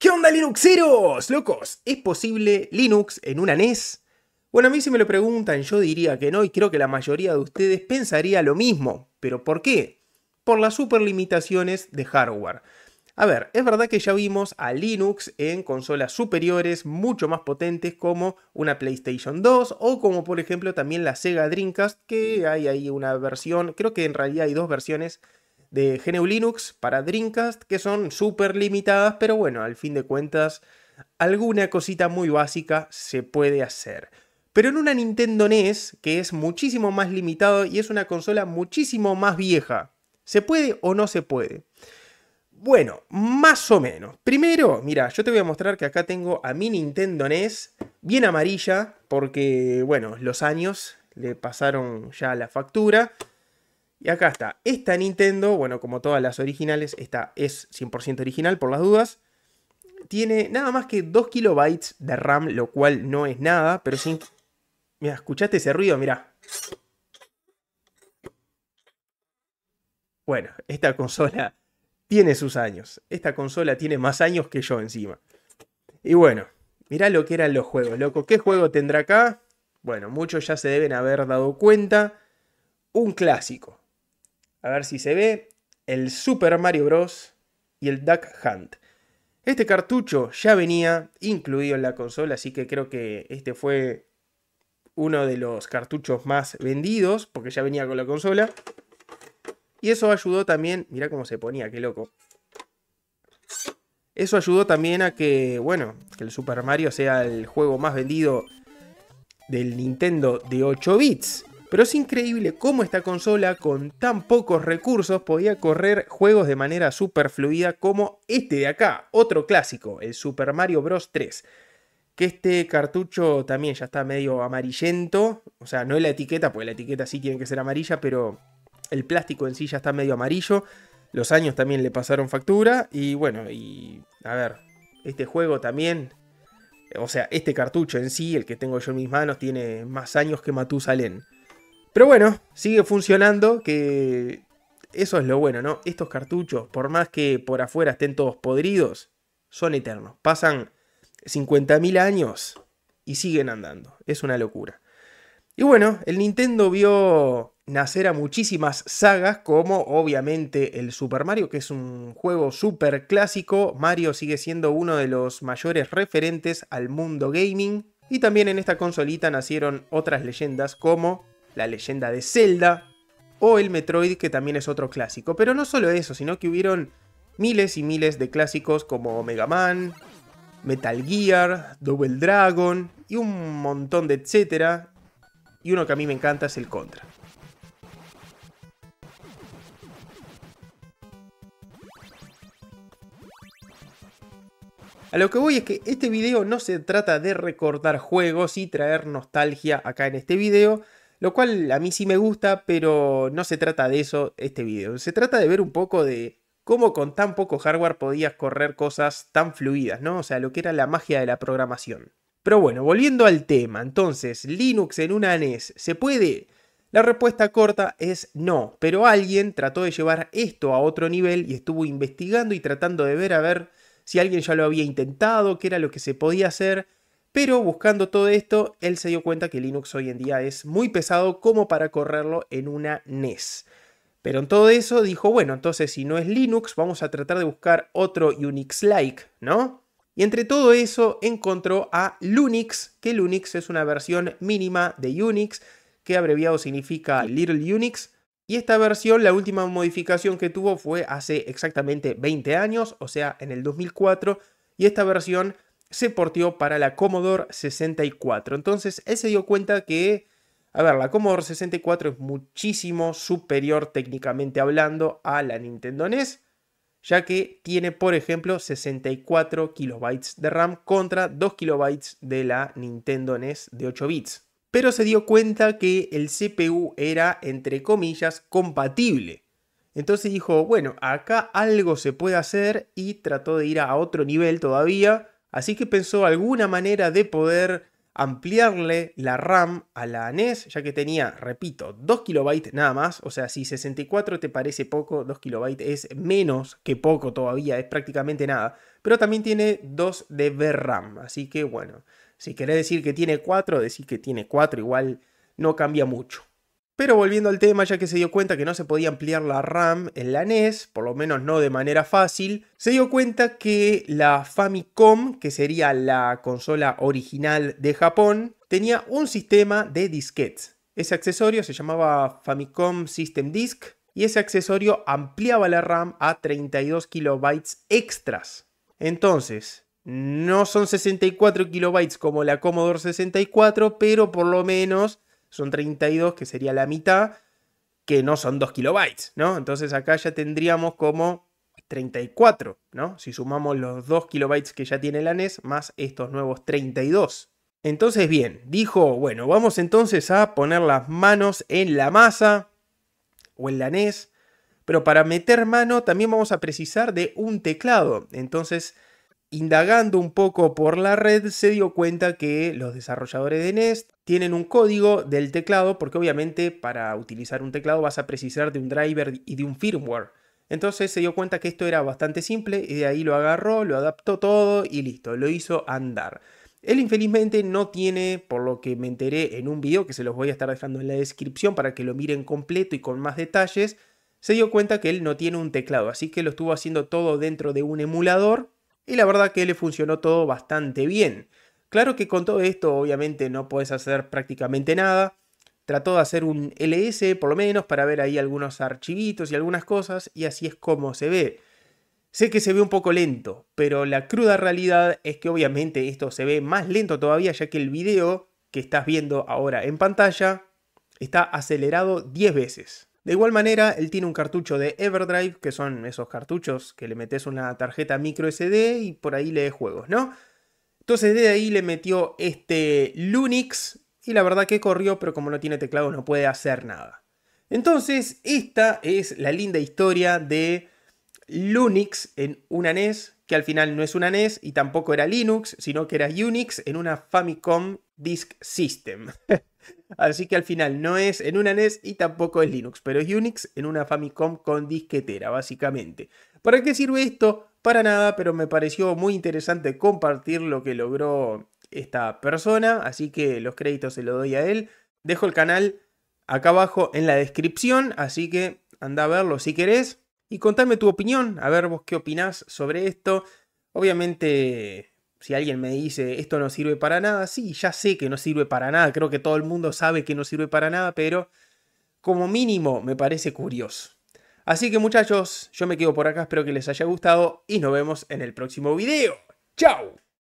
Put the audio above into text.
¿Qué onda Linuxeros? Locos, ¿es posible Linux en una NES? Bueno, a mí si me lo preguntan, yo diría que no y creo que la mayoría de ustedes pensaría lo mismo. ¿Pero por qué? Por las superlimitaciones de hardware. A ver, es verdad que ya vimos a Linux en consolas superiores mucho más potentes como una PlayStation 2 o como por ejemplo también la Sega Dreamcast que hay ahí una versión, creo que en realidad hay dos versiones de GNU Linux para Dreamcast que son súper limitadas, pero bueno, al fin de cuentas, alguna cosita muy básica se puede hacer. Pero en una Nintendo NES, que es muchísimo más limitado y es una consola muchísimo más vieja, ¿se puede o no se puede? Bueno, más o menos. Primero, mira, yo te voy a mostrar que acá tengo a mi Nintendo NES bien amarilla, porque, bueno, los años le pasaron ya la factura. Y acá está. Esta Nintendo, bueno, como todas las originales, esta es 100% original por las dudas. Tiene nada más que 2 kilobytes de RAM, lo cual no es nada, pero sin... Mira, ¿escuchaste ese ruido? Mira. Bueno, esta consola tiene sus años. Esta consola tiene más años que yo encima. Y bueno, mirá lo que eran los juegos, loco. ¿Qué juego tendrá acá? Bueno, muchos ya se deben haber dado cuenta. Un clásico, a ver si se ve, el Super Mario Bros. y el Duck Hunt. Este cartucho ya venía incluido en la consola, así que creo que este fue uno de los cartuchos más vendidos, porque ya venía con la consola. Y eso ayudó también, mirá cómo se ponía, qué loco. Eso ayudó también a que, bueno, que el Super Mario sea el juego más vendido del Nintendo de 8 bits. Pero es increíble cómo esta consola con tan pocos recursos podía correr juegos de manera super fluida como este de acá, otro clásico, el Super Mario Bros. 3. Que este cartucho también ya está medio amarillento, o sea, no es la etiqueta, pues la etiqueta sí tiene que ser amarilla, pero el plástico en sí ya está medio amarillo. Los años también le pasaron factura y bueno, y a ver, este juego también o sea, este cartucho en sí, el que tengo yo en mis manos, tiene más años que Matusalén. Pero bueno, sigue funcionando, que eso es lo bueno, ¿no? Estos cartuchos, por más que por afuera estén todos podridos, son eternos. Pasan 50.000 años y siguen andando. Es una locura. Y bueno, el Nintendo vio nacer a muchísimas sagas, como obviamente el Super Mario, que es un juego súper clásico. Mario sigue siendo uno de los mayores referentes al mundo gaming. Y también en esta consolita nacieron otras leyendas como la leyenda de Zelda o el Metroid, que también es otro clásico. Pero no solo eso, sino que hubieron miles y miles de clásicos como Mega Man, Metal Gear, Double Dragon y un montón de etcétera. Y uno que a mí me encanta es el Contra. A lo que voy es que este video no se trata de recordar juegos y traer nostalgia acá en este video, lo cual a mí sí me gusta, pero no se trata de eso este video. Se trata de ver un poco de cómo con tan poco hardware podías correr cosas tan fluidas, ¿no? O sea, lo que era la magia de la programación. Pero bueno, volviendo al tema, entonces, Linux en una NES, ¿se puede? La respuesta corta es no, pero alguien trató de llevar esto a otro nivel y estuvo investigando y tratando de ver a ver si alguien ya lo había intentado, qué era lo que se podía hacer, pero buscando todo esto, él se dio cuenta que Linux hoy en día es muy pesado como para correrlo en una NES. Pero en todo eso dijo, bueno, entonces si no es Linux, vamos a tratar de buscar otro Unix-like, ¿no? Y entre todo eso encontró a Lunix, que Lunix es una versión mínima de Unix, que abreviado significa Little Unix. Y esta versión, la última modificación que tuvo fue hace exactamente 20 años, o sea, en el 2004. Y esta versión se portió para la Commodore 64. Entonces él se dio cuenta que, a ver, la Commodore 64 es muchísimo superior técnicamente hablando a la Nintendo NES, ya que tiene, por ejemplo, 64 kilobytes de RAM contra 2 kilobytes de la Nintendo NES de 8 bits. Pero se dio cuenta que el CPU era, entre comillas, compatible entonces dijo, bueno, acá algo se puede hacer y trató de ir a otro nivel todavía Así que pensó alguna manera de poder ampliarle la RAM a la NES, ya que tenía, repito, 2 kilobytes nada más. O sea, si 64 te parece poco, 2 kilobytes es menos que poco todavía, es prácticamente nada. Pero también tiene 2 de VRAM, así que bueno, si querés decir que tiene 4, decir que tiene 4 igual no cambia mucho. Pero volviendo al tema, ya que se dio cuenta que no se podía ampliar la RAM en la NES, por lo menos no de manera fácil, se dio cuenta que la Famicom, que sería la consola original de Japón, tenía un sistema de disquetes. Ese accesorio se llamaba Famicom System Disk y ese accesorio ampliaba la RAM a 32 kilobytes extras. Entonces, no son 64 kilobytes como la Commodore 64, pero por lo menos son 32, que sería la mitad, que no son 2 kilobytes, ¿no? Entonces acá ya tendríamos como 34, ¿no? Si sumamos los 2 kilobytes que ya tiene la NES más estos nuevos 32. Entonces bien, dijo, bueno, vamos entonces a poner las manos en la masa o en la NES, pero para meter mano también vamos a precisar de un teclado. Entonces Indagando un poco por la red, se dio cuenta que los desarrolladores de Nest tienen un código del teclado, porque obviamente para utilizar un teclado vas a precisar de un driver y de un firmware. Entonces se dio cuenta que esto era bastante simple y de ahí lo agarró, lo adaptó todo y listo, lo hizo andar. Él infelizmente no tiene, por lo que me enteré en un video que se los voy a estar dejando en la descripción para que lo miren completo y con más detalles, se dio cuenta que él no tiene un teclado, así que lo estuvo haciendo todo dentro de un emulador y la verdad que le funcionó todo bastante bien. Claro que con todo esto obviamente no puedes hacer prácticamente nada. Trató de hacer un LS por lo menos para ver ahí algunos archivitos y algunas cosas y así es como se ve. Sé que se ve un poco lento, pero la cruda realidad es que obviamente esto se ve más lento todavía ya que el video que estás viendo ahora en pantalla está acelerado 10 veces. De igual manera, él tiene un cartucho de Everdrive, que son esos cartuchos que le metes una tarjeta micro SD y por ahí lees juegos, ¿no? Entonces de ahí le metió este Lunix y la verdad que corrió, pero como no tiene teclado no puede hacer nada. Entonces, esta es la linda historia de Lunix en una NES, que al final no es una NES y tampoco era Linux, sino que era Unix en una Famicom Disk System. Así que al final no es en una NES y tampoco es Linux, pero es Unix en una Famicom con disquetera, básicamente. ¿Para qué sirve esto? Para nada, pero me pareció muy interesante compartir lo que logró esta persona, así que los créditos se los doy a él. Dejo el canal acá abajo en la descripción, así que anda a verlo si querés y contame tu opinión, a ver vos qué opinás sobre esto. Obviamente si alguien me dice esto no sirve para nada, sí, ya sé que no sirve para nada, creo que todo el mundo sabe que no sirve para nada, pero como mínimo me parece curioso. Así que muchachos, yo me quedo por acá, espero que les haya gustado y nos vemos en el próximo video. ¡Chao!